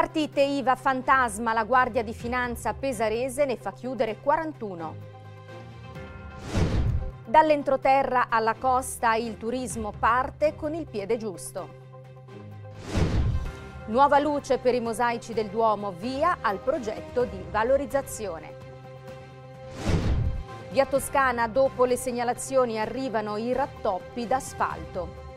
Partite IVA fantasma, la Guardia di Finanza pesarese ne fa chiudere 41. Dall'entroterra alla costa il turismo parte con il piede giusto. Nuova luce per i mosaici del Duomo, via al progetto di valorizzazione. Via Toscana, dopo le segnalazioni, arrivano i rattoppi d'asfalto.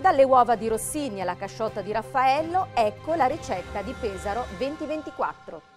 Dalle uova di Rossini alla casciotta di Raffaello, ecco la ricetta di Pesaro 2024.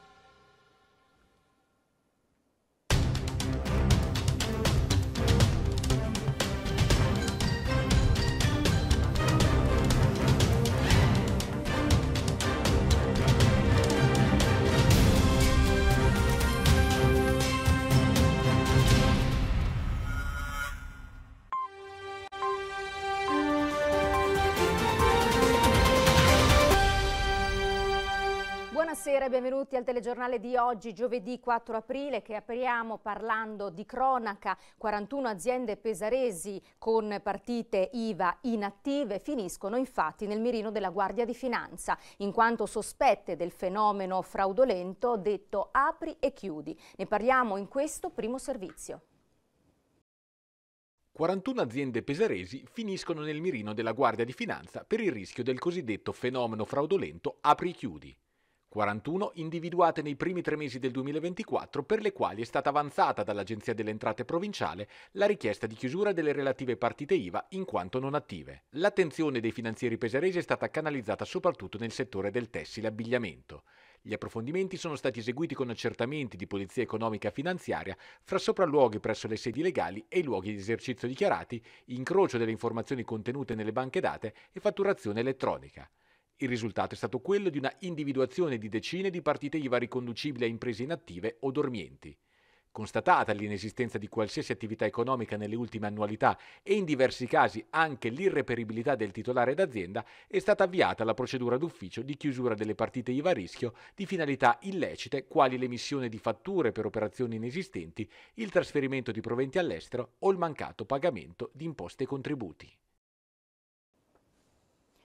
buonasera e benvenuti al telegiornale di oggi, giovedì 4 aprile, che apriamo parlando di cronaca. 41 aziende pesaresi con partite IVA inattive finiscono infatti nel mirino della Guardia di Finanza, in quanto sospette del fenomeno fraudolento detto apri e chiudi. Ne parliamo in questo primo servizio. 41 aziende pesaresi finiscono nel mirino della Guardia di Finanza per il rischio del cosiddetto fenomeno fraudolento apri-chiudi. e 41 individuate nei primi tre mesi del 2024 per le quali è stata avanzata dall'Agenzia delle Entrate Provinciale la richiesta di chiusura delle relative partite IVA in quanto non attive. L'attenzione dei finanzieri pesaresi è stata canalizzata soprattutto nel settore del tessile abbigliamento. Gli approfondimenti sono stati eseguiti con accertamenti di polizia economica e finanziaria fra sopralluoghi presso le sedi legali e i luoghi di esercizio dichiarati, incrocio delle informazioni contenute nelle banche date e fatturazione elettronica. Il risultato è stato quello di una individuazione di decine di partite IVA riconducibili a imprese inattive o dormienti. Constatata l'inesistenza di qualsiasi attività economica nelle ultime annualità e in diversi casi anche l'irreperibilità del titolare d'azienda, è stata avviata la procedura d'ufficio di chiusura delle partite IVA a rischio di finalità illecite quali l'emissione di fatture per operazioni inesistenti, il trasferimento di proventi all'estero o il mancato pagamento di imposte e contributi.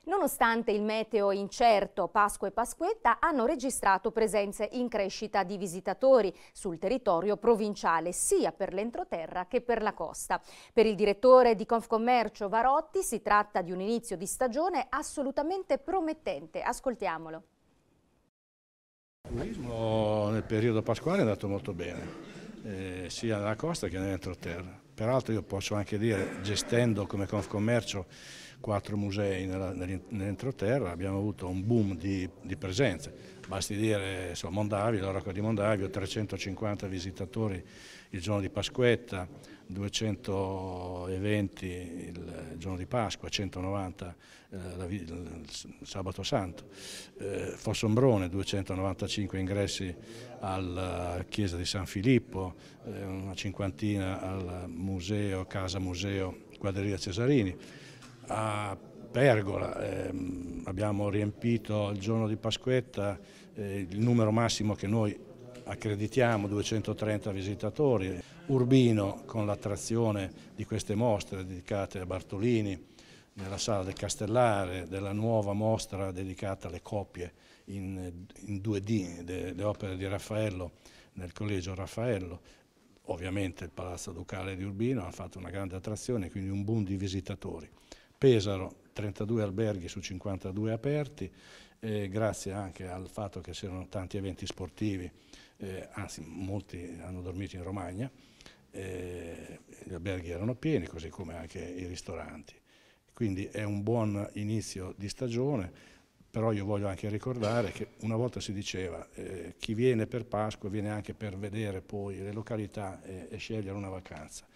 Nonostante il meteo incerto, Pasqua e Pasquetta hanno registrato presenze in crescita di visitatori sul territorio provinciale, sia per l'entroterra che per la costa. Per il direttore di Confcommercio Varotti si tratta di un inizio di stagione assolutamente promettente. Ascoltiamolo. Il turismo nel periodo pasquale è andato molto bene, eh, sia nella costa che nell'entroterra. Peraltro io posso anche dire, gestendo come Confcommercio quattro musei nell'entroterra, abbiamo avuto un boom di, di presenze. Basti dire so, Mondavio, l'Oracolo di Mondavio, 350 visitatori il giorno di Pasquetta, 220 il giorno di Pasqua, 190 eh, la, il sabato santo. Eh, Fossombrone, 295 ingressi alla eh, chiesa di San Filippo, eh, una cinquantina al museo, casa museo Quadriglia Cesarini a Pergola, ehm, abbiamo riempito il giorno di Pasquetta eh, il numero massimo che noi accreditiamo 230 visitatori, Urbino con l'attrazione di queste mostre dedicate a Bartolini nella sala del Castellare, della nuova mostra dedicata alle coppie in, in 2D, delle opere di Raffaello nel Collegio Raffaello, ovviamente il Palazzo Ducale di Urbino ha fatto una grande attrazione, quindi un boom di visitatori. Pesaro 32 alberghi su 52 aperti, eh, grazie anche al fatto che c'erano tanti eventi sportivi, eh, anzi molti hanno dormito in Romagna, eh, gli alberghi erano pieni, così come anche i ristoranti. Quindi è un buon inizio di stagione, però io voglio anche ricordare che una volta si diceva eh, chi viene per Pasqua viene anche per vedere poi le località e, e scegliere una vacanza.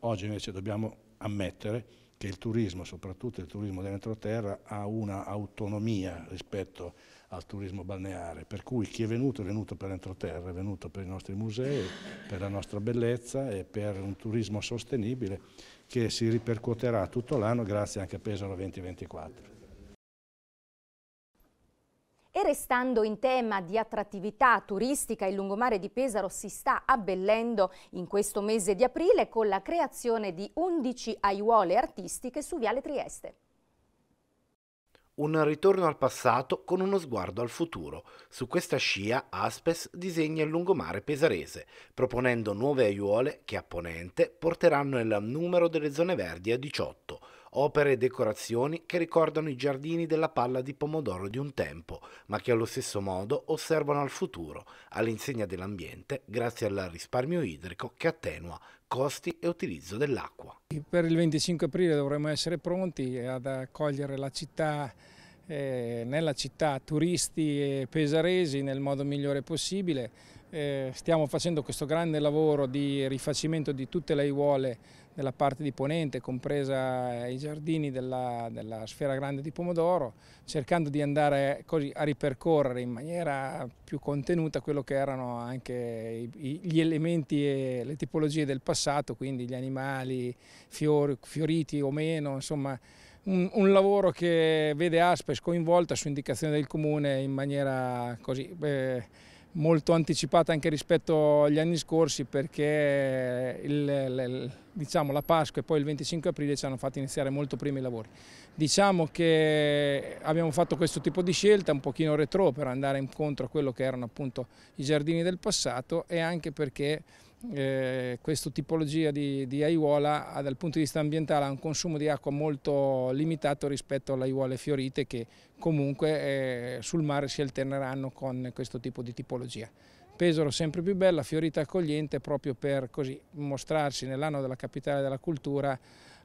Oggi invece dobbiamo ammettere che il turismo, soprattutto il turismo dell'entroterra, ha un'autonomia rispetto al turismo balneare, per cui chi è venuto è venuto per l'entroterra, è venuto per i nostri musei, per la nostra bellezza e per un turismo sostenibile che si ripercuoterà tutto l'anno grazie anche a Pesaro 2024. E restando in tema di attrattività turistica, il lungomare di Pesaro si sta abbellendo in questo mese di aprile con la creazione di 11 aiuole artistiche su Viale Trieste. Un ritorno al passato con uno sguardo al futuro. Su questa scia Aspes disegna il lungomare pesarese, proponendo nuove aiuole che a ponente porteranno il numero delle zone verdi a 18, opere e decorazioni che ricordano i giardini della palla di pomodoro di un tempo, ma che allo stesso modo osservano al futuro, all'insegna dell'ambiente, grazie al risparmio idrico che attenua costi e utilizzo dell'acqua. Per il 25 aprile dovremo essere pronti ad accogliere la città eh, nella città turisti e pesaresi nel modo migliore possibile. Eh, stiamo facendo questo grande lavoro di rifacimento di tutte le aiuole della parte di Ponente, compresa eh, i giardini della, della sfera grande di Pomodoro, cercando di andare così a ripercorrere in maniera più contenuta quello che erano anche gli elementi e le tipologie del passato, quindi gli animali fiori, fioriti o meno, insomma un, un, lavoro che vede Aspes coinvolta su indicazione del comune in maniera così... Eh, molto anticipata anche rispetto agli anni scorsi perché il, il, diciamo, la Pasqua e poi il 25 aprile ci hanno fatto iniziare molto prima i lavori. Diciamo che abbiamo fatto questo tipo di scelta un pochino retro per andare incontro a quello che erano appunto i giardini del passato e anche perché eh, questa tipologia di, di, aiuola ah, dal punto di vista ambientale ha un consumo di acqua molto limitato rispetto alle aiuole fiorite che comunque eh, sul mare si alterneranno con questo tipo di tipologia. Pesaro sempre più bella, fiorita accogliente proprio per così mostrarsi nell'anno della capitale della cultura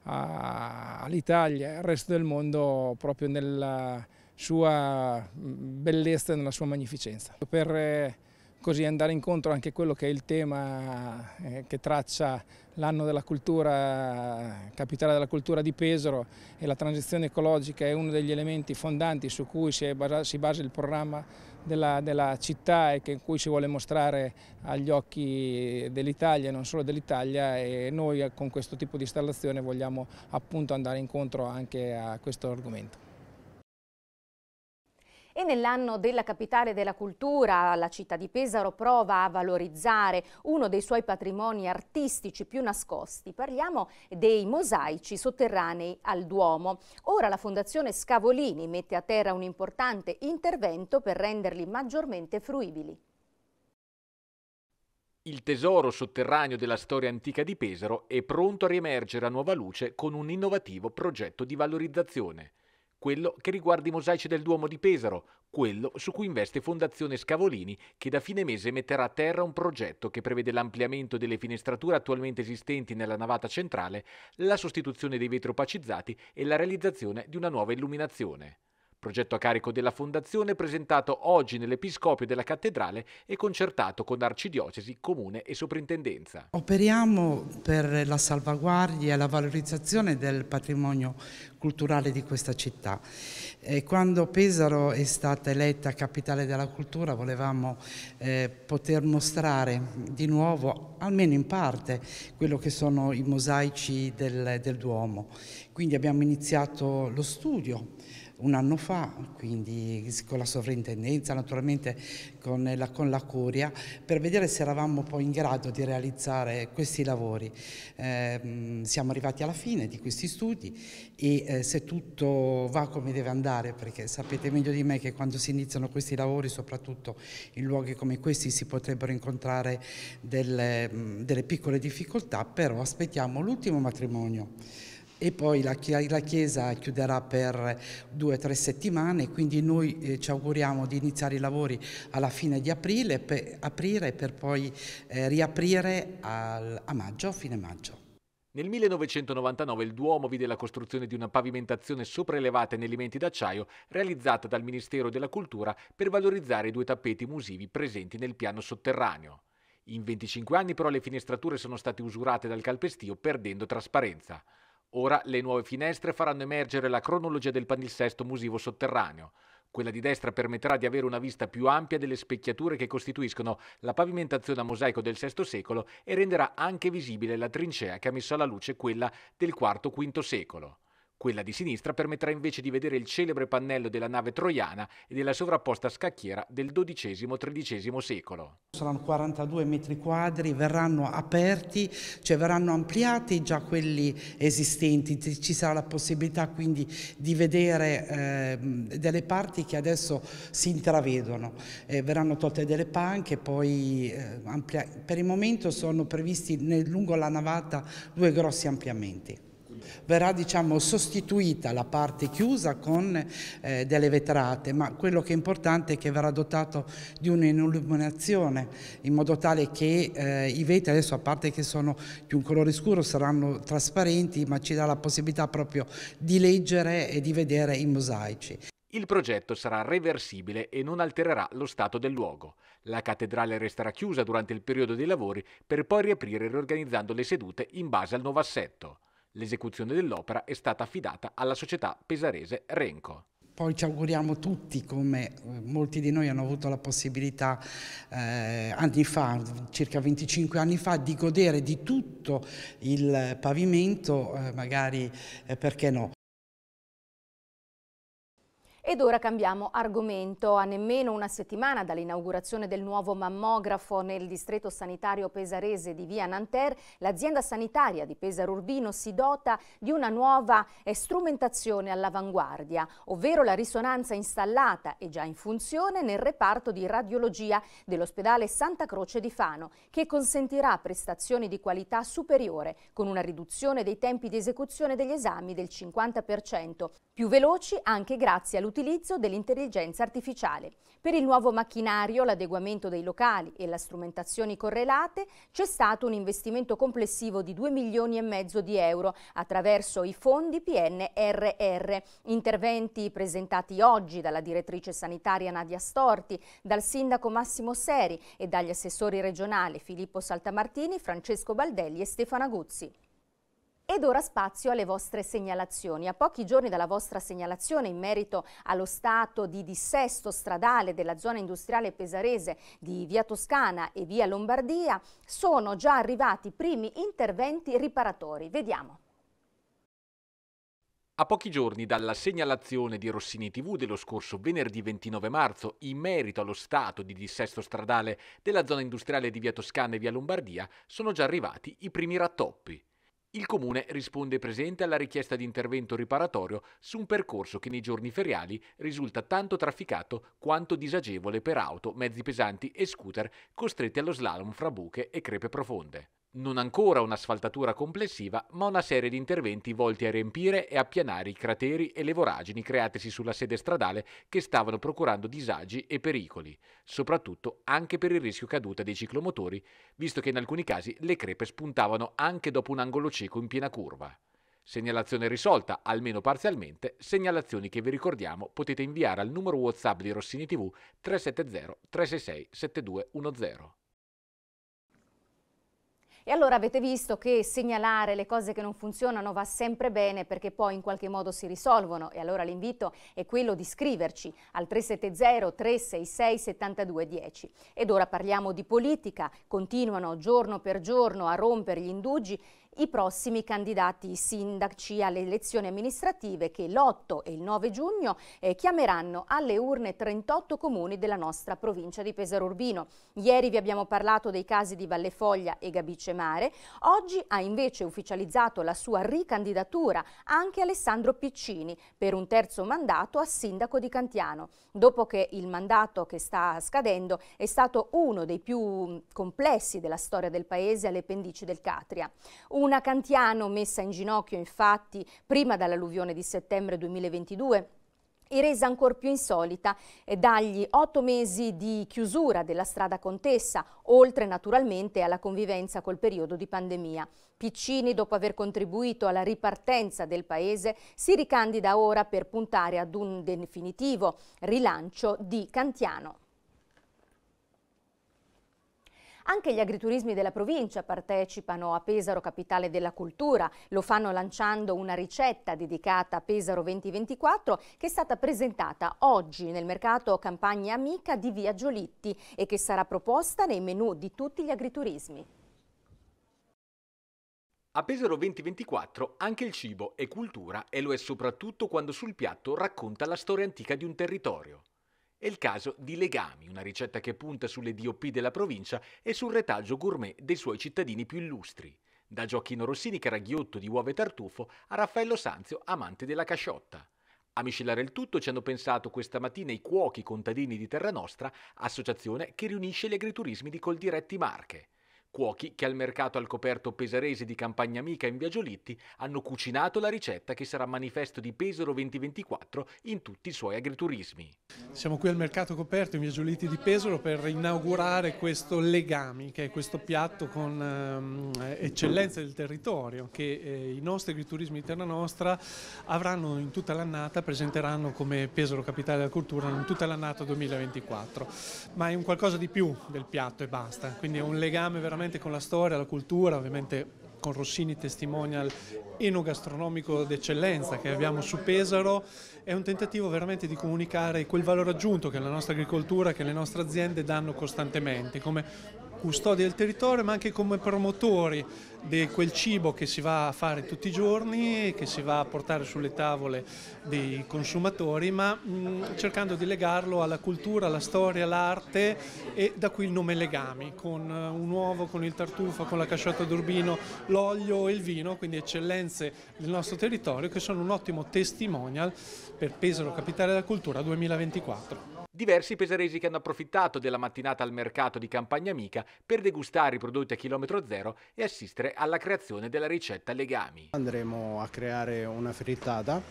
all'Italia e al resto del mondo proprio nella sua mm, bellezza e nella sua magnificenza. Per, eh, così andare incontro anche a quello che è il tema eh, che traccia l'anno della cultura, capitale della cultura di Pesaro e la transizione ecologica è uno degli elementi fondanti su cui si, basa, si basa il programma della, della città e che, in cui si vuole mostrare agli occhi dell'Italia e non solo dell'Italia e noi eh, con questo tipo di installazione vogliamo appunto andare incontro anche a questo argomento. E nell'anno della capitale della cultura, la città di Pesaro prova a valorizzare uno dei suoi patrimoni artistici più nascosti. Parliamo dei mosaici sotterranei al Duomo. Ora la Fondazione Scavolini mette a terra un importante intervento per renderli maggiormente fruibili. Il tesoro sotterraneo della storia antica di Pesaro è pronto a riemergere a nuova luce con un innovativo progetto di valorizzazione quello che riguarda i mosaici del Duomo di Pesaro, quello su cui investe Fondazione Scavolini, che da fine mese metterà a terra un progetto che prevede l'ampliamento delle finestrature attualmente esistenti nella navata centrale, la sostituzione dei vetri opacizzati e la realizzazione di una nuova illuminazione progetto a carico della Fondazione presentato oggi nell'Episcopio della Cattedrale e concertato con Arcidiocesi, Comune e Soprintendenza. Operiamo per la salvaguardia e la valorizzazione del patrimonio culturale di questa città. E eh, quando Pesaro è stata eletta capitale della cultura volevamo eh, poter mostrare di nuovo, almeno in parte, quello che sono i mosaici del, del Duomo. Quindi abbiamo iniziato lo studio un anno fa, quindi con la sovrintendenza, naturalmente con la, con la curia, per vedere se eravamo poi in grado di realizzare questi lavori. Eh, siamo arrivati alla fine di questi studi e eh, se tutto va come deve andare, perché sapete meglio di me che quando si iniziano questi lavori, soprattutto in luoghi come questi, si potrebbero incontrare delle, delle piccole difficoltà, però aspettiamo l'ultimo matrimonio e poi la, Chiesa chiuderà per due o tre settimane, quindi noi eh, ci auguriamo di iniziare i lavori alla fine di aprile per, aprire, per poi eh, riaprire al, a maggio, fine maggio. Nel 1999 il Duomo vide la costruzione di una pavimentazione sopraelevata in elementi d'acciaio realizzata dal Ministero della Cultura per valorizzare i due tappeti musivi presenti nel piano sotterraneo. In 25 anni però le finestrature sono state usurate dal calpestio perdendo trasparenza. Ora le nuove finestre faranno emergere la cronologia del panilsesto musivo sotterraneo. Quella di destra permetterà di avere una vista più ampia delle specchiature che costituiscono la pavimentazione a mosaico del VI secolo e renderà anche visibile la trincea che ha messo alla luce quella del IV-V secolo. Quella di sinistra permetterà invece di vedere il celebre pannello della nave troiana e della sovrapposta scacchiera del XII-XIII secolo. Saranno 42 metri quadri, verranno aperti, cioè verranno ampliati già quelli esistenti, ci sarà la possibilità quindi di vedere eh, delle parti che adesso si intravedono, eh, verranno tolte delle panche, poi eh, amplia... per il momento sono previsti lungo la navata due grossi ampliamenti verrà diciamo, sostituita la parte chiusa con eh, delle vetrate, ma quello che è importante è che verrà dotato di un'illuminazione in modo tale che eh, i vetri adesso a parte che sono di un colore scuro saranno trasparenti ma ci dà la possibilità proprio di leggere e di vedere i mosaici. Il progetto sarà reversibile e non altererà lo stato del luogo. La cattedrale resterà chiusa durante il periodo dei lavori per poi riaprire riorganizzando le sedute in base al nuovo assetto. L'esecuzione dell'opera è stata affidata alla società pesarese Renco. Poi ci auguriamo tutti, come eh, molti di noi hanno avuto la possibilità eh, anni fa, circa 25 anni fa, di godere di tutto il pavimento, eh, magari eh, perché no. Ed ora cambiamo argomento. A nemmeno una settimana dall'inaugurazione del nuovo mammografo nel distretto sanitario pesarese di via Nanterre, l'azienda sanitaria di Pesaro Urbino si dota di una nuova eh, strumentazione all'avanguardia, ovvero la risonanza installata e già in funzione nel reparto di radiologia dell'ospedale Santa Croce di Fano, che consentirà prestazioni di qualità superiore con una riduzione dei tempi di esecuzione degli esami del 50%, più veloci anche grazie all'utilizzo l'utilizzo dell'intelligenza artificiale. Per il nuovo macchinario, l'adeguamento dei locali e le strumentazioni correlate c'è stato un investimento complessivo di 2 milioni e mezzo di euro attraverso i fondi PNRR, interventi presentati oggi dalla direttrice sanitaria Nadia Storti, dal sindaco Massimo Seri e dagli assessori regionali Filippo Saltamartini, Francesco Baldelli e Stefano Aguzzi. Ed ora spazio alle vostre segnalazioni. A pochi giorni dalla vostra segnalazione in merito allo stato di dissesto stradale della zona industriale pesarese di Via Toscana e Via Lombardia, sono già arrivati i primi interventi riparatori. Vediamo. A pochi giorni dalla segnalazione di Rossini TV dello scorso venerdì 29 marzo in merito allo stato di dissesto stradale della zona industriale di Via Toscana e Via Lombardia, sono già arrivati i primi rattoppi. Il comune risponde presente alla richiesta di intervento riparatorio su un percorso che nei giorni feriali risulta tanto trafficato quanto disagevole per auto, mezzi pesanti e scooter costretti allo slalom fra buche e crepe profonde non ancora un'asfaltatura complessiva, ma una serie di interventi volti a riempire e appianare i crateri e le voragini createsi sulla sede stradale che stavano procurando disagi e pericoli, soprattutto anche per il rischio caduta dei ciclomotori, visto che in alcuni casi le crepe spuntavano anche dopo un angolo cieco in piena curva. Segnalazione risolta, almeno parzialmente, segnalazioni che vi ricordiamo potete inviare al numero WhatsApp di Rossini TV 370 366 7210. E allora avete visto che segnalare le cose che non funzionano va sempre bene perché poi in qualche modo si risolvono e allora l'invito è quello di scriverci al 370 366 7210. Ed ora parliamo di politica, continuano giorno per giorno a rompere gli indugi i prossimi candidati sindaci alle elezioni amministrative che l'8 e il 9 giugno eh, chiameranno alle urne 38 comuni della nostra provincia di Pesaro Urbino. Ieri vi abbiamo parlato dei casi di Vallefoglia e Gabice Mare, oggi ha invece ufficializzato la sua ricandidatura anche Alessandro Piccini per un terzo mandato a sindaco di Cantiano, dopo che il mandato che sta scadendo è stato uno dei più complessi della storia del paese alle pendici del Catria. Un una Cantiano, messa in ginocchio infatti prima dall'alluvione di settembre 2022, e resa ancora più insolita eh, dagli otto mesi di chiusura della strada contessa, oltre naturalmente alla convivenza col periodo di pandemia. Piccini, dopo aver contribuito alla ripartenza del paese, si ricandida ora per puntare ad un definitivo rilancio di Cantiano. Anche gli agriturismi della provincia partecipano a Pesaro Capitale della Cultura, lo fanno lanciando una ricetta dedicata a Pesaro 2024 che è stata presentata oggi nel mercato Campagna Amica di Via Giolitti e che sarà proposta nei menù di tutti gli agriturismi. A Pesaro 2024 anche il cibo è cultura e lo è soprattutto quando sul piatto racconta la storia antica di un territorio. È il caso di Legami, una ricetta che punta sulle DOP della provincia e sul retaggio gourmet dei suoi cittadini più illustri. Da Gioacchino Rossini, caraghiotto di uova e tartufo, a Raffaello Sanzio, amante della casciotta. A miscelare il tutto ci hanno pensato questa mattina i cuochi contadini di Terra Nostra, associazione che riunisce gli agriturismi di Coldiretti Marche. Cuochi che al mercato al coperto pesarese di Campagna Amica in Via Giolitti hanno cucinato la ricetta che sarà manifesto di Pesaro 2024 in tutti i suoi agriturismi. Siamo qui al mercato coperto in Via Giolitti di Pesaro per inaugurare questo legami, che è questo piatto con eh, eccellenze del territorio che eh, i nostri agriturismi di Terra Nostra avranno in tutta l'annata, presenteranno come Pesaro Capitale della Cultura in tutta l'annata 2024. Ma è un qualcosa di più del piatto e basta, quindi è un legame veramente ovviamente con la storia, la cultura, ovviamente con Rossini Testimonial enogastronomico d'eccellenza che abbiamo su Pesaro, è un tentativo veramente di comunicare quel valore aggiunto che la nostra agricoltura, che le nostre aziende danno costantemente, come custodi del territorio ma anche come promotori di quel cibo che si va a fare tutti i giorni che si va a portare sulle tavole dei consumatori ma mh, cercando di legarlo alla cultura, alla storia, all'arte e da qui il nome Legami con eh, un uovo, con il tartufo, con la casciotta d'Urbino, l'olio e il vino quindi eccellenze del nostro territorio che sono un ottimo testimonial per Pesaro Capitale della Cultura 2024 diversi pesaresi che hanno approfittato della mattinata al mercato di Campagna Amica per degustare i prodotti a chilometro zero e assistere alla creazione della ricetta Legami. Andremo a creare una frittata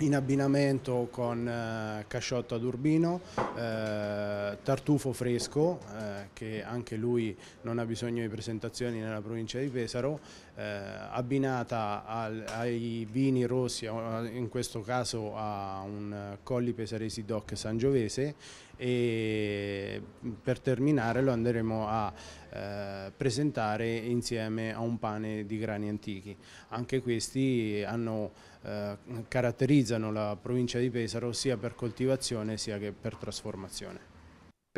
in abbinamento con eh, Casciotto ad Urbino, eh, Tartufo Fresco, eh, che anche lui non ha bisogno di presentazioni nella provincia di Pesaro, eh, abbinata al, ai vini rossi, eh, in questo caso a un eh, Colli Pesaresi Doc Sangiovese, e mm, per terminare lo andremo a eh, presentare insieme a un pane di grani antichi. Anche questi hanno, eh, caratterizzano la provincia di Pesaro sia per coltivazione sia che per trasformazione.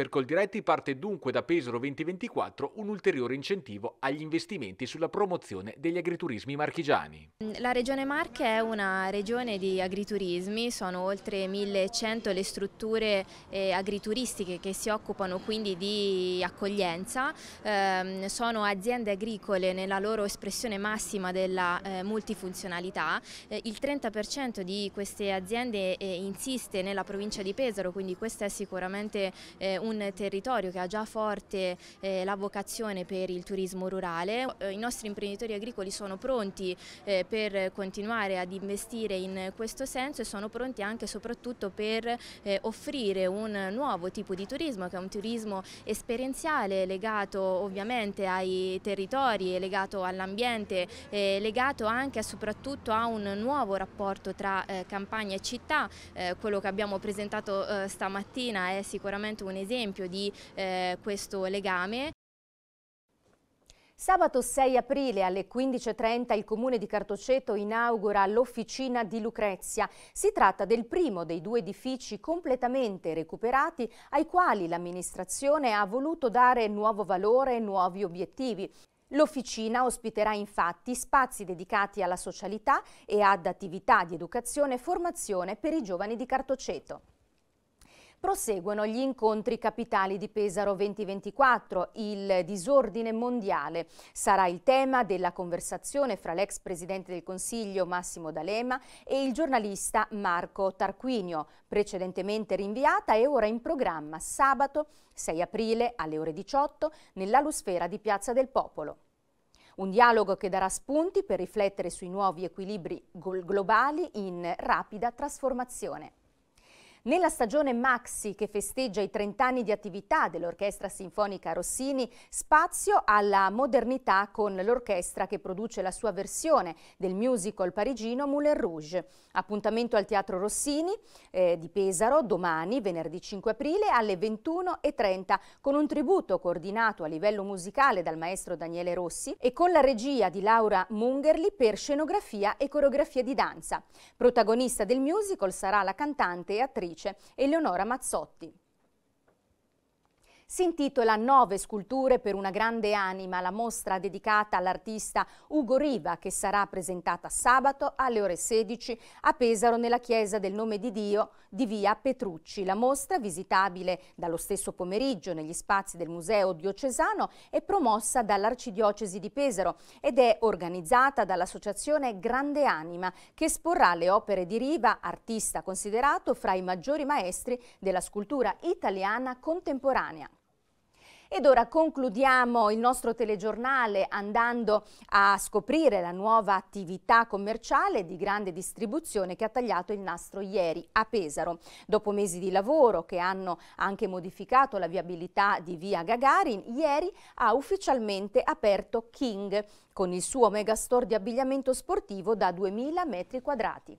Per Coldiretti parte dunque da Pesaro 2024 un ulteriore incentivo agli investimenti sulla promozione degli agriturismi marchigiani. Mm, la regione Marche è una regione di agriturismi, sono oltre 1100 le strutture eh, agrituristiche che si occupano quindi di accoglienza, eh, sono aziende agricole nella loro espressione massima della eh, multifunzionalità, eh, il 30% di queste aziende eh, insiste nella provincia di Pesaro, quindi questo è sicuramente un eh, un territorio che ha già forte eh, la vocazione per il turismo rurale. Eh, I nostri imprenditori agricoli sono pronti eh, per continuare ad investire in questo senso e sono pronti anche e soprattutto per eh, offrire un nuovo tipo di turismo che è un turismo esperienziale legato ovviamente ai territori, legato all'ambiente, eh, legato anche e soprattutto a un nuovo rapporto tra eh, campagna e città. quello che abbiamo presentato stamattina è sicuramente un esempio esempio di eh, questo legame. Sabato 6 aprile alle 15.30 il comune di Cartoceto inaugura l'Officina di Lucrezia. Si tratta del primo dei due edifici completamente recuperati ai quali l'amministrazione ha voluto dare nuovo valore e nuovi obiettivi. L'officina ospiterà infatti spazi dedicati alla socialità e ad attività di educazione e formazione per i giovani di Cartoceto. Proseguono gli incontri capitali di Pesaro 2024. Il disordine mondiale sarà il tema della conversazione fra l'ex presidente del Consiglio Massimo D'Alema e il giornalista Marco Tarquinio, precedentemente rinviata e ora in programma sabato 6 aprile alle ore 18 nell'Alusfera di Piazza del Popolo. Un dialogo che darà spunti per riflettere sui nuovi equilibri globali in rapida trasformazione. Nella stagione Maxi, che festeggia i 30 anni di attività dell'Orchestra Sinfonica Rossini, spazio alla modernità con l'orchestra che produce la sua versione del musical parigino Moulin Rouge. Appuntamento al Teatro Rossini eh, di Pesaro domani, venerdì 5 aprile, alle 21.30, con un tributo coordinato a livello musicale dal maestro Daniele Rossi e con la regia di Laura Mungerli per scenografia e coreografia di danza. Protagonista del musical sarà la cantante e attrice relatrice, Eleonora Mazzotti. Si intitola Nove sculture per una grande anima, la mostra dedicata all'artista Ugo Riva che sarà presentata sabato alle ore 16 a Pesaro nella chiesa del nome di Dio di via Petrucci. La mostra, visitabile dallo stesso pomeriggio negli spazi del Museo Diocesano, è promossa dall'Arcidiocesi di Pesaro ed è organizzata dall'associazione Grande Anima che esporrà le opere di Riva, artista considerato fra i maggiori maestri della scultura italiana contemporanea. Ed ora concludiamo il nostro telegiornale andando a scoprire la nuova attività commerciale di grande distribuzione che ha tagliato il nastro ieri a Pesaro. Dopo mesi di lavoro che hanno anche modificato la viabilità di via Gagarin, ieri ha ufficialmente aperto King con il suo megastore di abbigliamento sportivo da 2000 metri quadrati.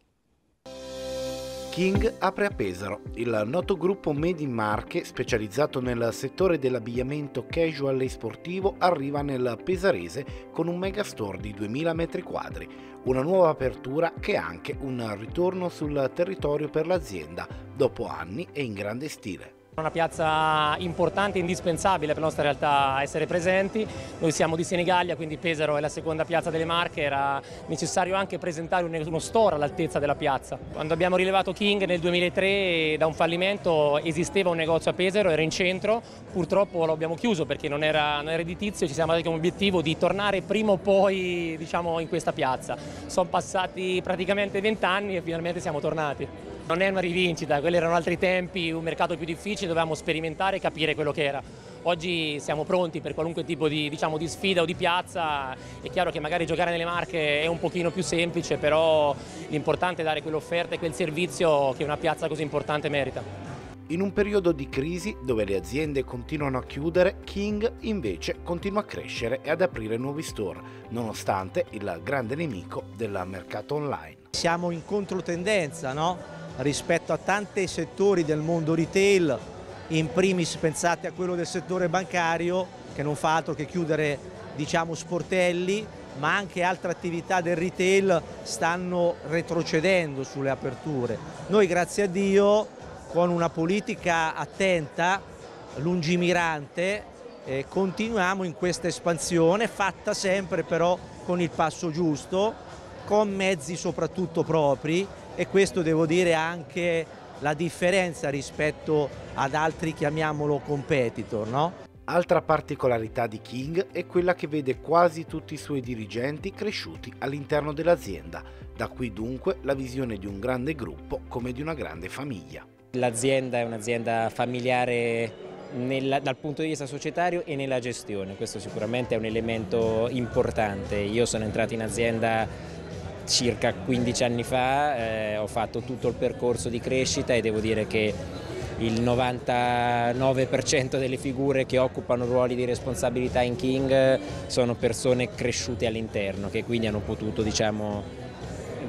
King apre a Pesaro. Il noto gruppo Made in Marche, specializzato nel settore dell'abbigliamento casual e sportivo, arriva nel Pesarese con un megastore di 2000 m2, una nuova apertura che è anche un ritorno sul territorio per l'azienda, dopo anni e in grande stile. Una piazza importante e indispensabile per la nostra realtà essere presenti. Noi siamo di Senigallia, quindi Pesaro è la seconda piazza delle Marche, era necessario anche presentare uno store all'altezza della piazza. Quando abbiamo rilevato King nel 2003 da un fallimento esisteva un negozio a Pesaro, era in centro, purtroppo lo abbiamo chiuso perché non era, non era editizio, ci siamo dati come obiettivo di tornare prima o poi diciamo, in questa piazza. Sono passati praticamente vent'anni e finalmente siamo tornati. Non è una rivincita, quelli erano altri tempi, un mercato più difficile, dovevamo sperimentare e capire quello che era. Oggi siamo pronti per qualunque tipo di, diciamo, di sfida o di piazza, è chiaro che magari giocare nelle marche è un pochino più semplice, però l'importante è dare quell'offerta e quel servizio che una piazza così importante merita. In un periodo di crisi dove le aziende continuano a chiudere, King invece continua a crescere e ad aprire nuovi store, nonostante il grande nemico del mercato online. Siamo in controtendenza, no? rispetto a tanti settori del mondo retail, in primis pensate a quello del settore bancario che non fa altro che chiudere diciamo, sportelli, ma anche altre attività del retail stanno retrocedendo sulle aperture. Noi grazie a Dio con una politica attenta, lungimirante, eh, continuiamo in questa espansione fatta sempre però con il passo giusto, con mezzi soprattutto propri e questo devo dire anche la differenza rispetto ad altri, chiamiamolo competitor. No? Altra particolarità di King è quella che vede quasi tutti i suoi dirigenti cresciuti all'interno dell'azienda, da qui dunque la visione di un grande gruppo come di una grande famiglia. L'azienda è un'azienda familiare nella, dal punto di vista societario e nella gestione, questo sicuramente è un elemento importante. Io sono entrato in azienda circa 15 anni fa eh, ho fatto tutto il percorso di crescita e devo dire che il 99% delle figure che occupano ruoli di responsabilità in King eh, sono persone cresciute all'interno, che quindi hanno potuto diciamo,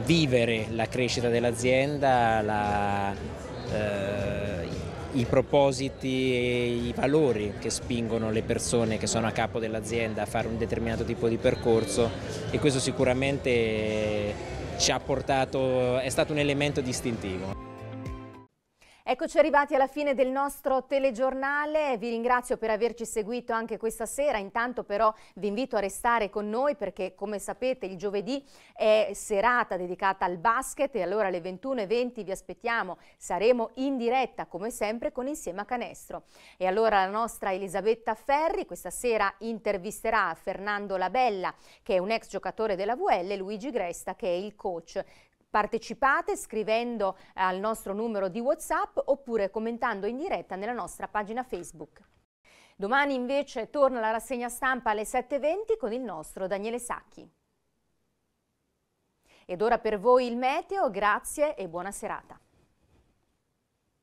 vivere la crescita dell'azienda, la, eh, i propositi e i valori che spingono le persone che sono a capo dell'azienda a fare un determinato tipo di percorso e questo sicuramente ci ha portato, è stato un elemento distintivo. Eccoci arrivati alla fine del nostro telegiornale, vi ringrazio per averci seguito anche questa sera, intanto però vi invito a restare con noi perché come sapete il giovedì è serata dedicata al basket e allora alle 21.20 vi aspettiamo, saremo in diretta come sempre con Insieme a Canestro. E allora la nostra Elisabetta Ferri questa sera intervisterà Fernando Labella che è un ex giocatore della VL, e Luigi Gresta che è il coach Partecipate scrivendo eh, al nostro numero di WhatsApp oppure commentando in diretta nella nostra pagina Facebook. Domani invece torna la rassegna stampa alle 7.20 con il nostro Daniele Sacchi. Ed ora per voi il meteo, grazie e buona serata.